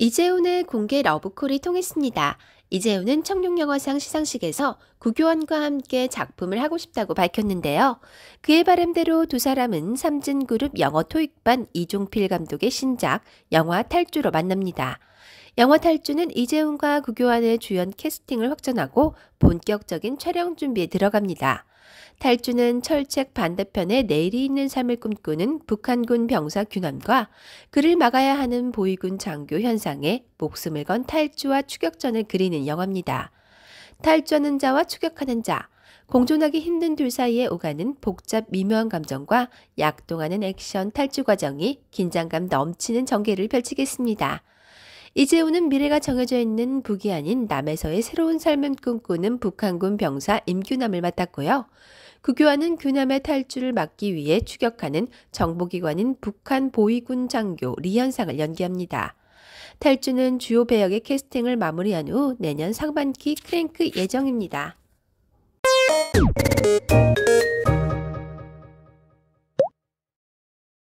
이재훈의 공개 러브콜이 통했습니다. 이재훈은 청룡영화상 시상식에서 구교원과 함께 작품을 하고 싶다고 밝혔는데요. 그의 바람대로 두 사람은 삼진그룹 영어 토익반 이종필 감독의 신작 영화 탈주로 만납니다. 영화 탈주는 이재훈과 구교환의 주연 캐스팅을 확정하고 본격적인 촬영 준비에 들어갑니다. 탈주는 철책 반대편에 내일이 있는 삶을 꿈꾸는 북한군 병사 균환과 그를 막아야 하는 보위군 장교 현상에 목숨을 건 탈주와 추격전을 그리는 영화입니다. 탈주하는 자와 추격하는 자, 공존하기 힘든 둘 사이에 오가는 복잡 미묘한 감정과 약동하는 액션 탈주 과정이 긴장감 넘치는 전개를 펼치겠습니다. 이재호는 미래가 정해져 있는 북이 아닌 남에서의 새로운 삶을 꿈꾸는 북한군 병사 임규남을 맡았고요. 구교환은 규남의 탈주를 막기 위해 추격하는 정보기관인 북한 보위군 장교 리현상을 연기합니다. 탈주는 주요 배역의 캐스팅을 마무리한 후 내년 상반기 크랭크 예정입니다.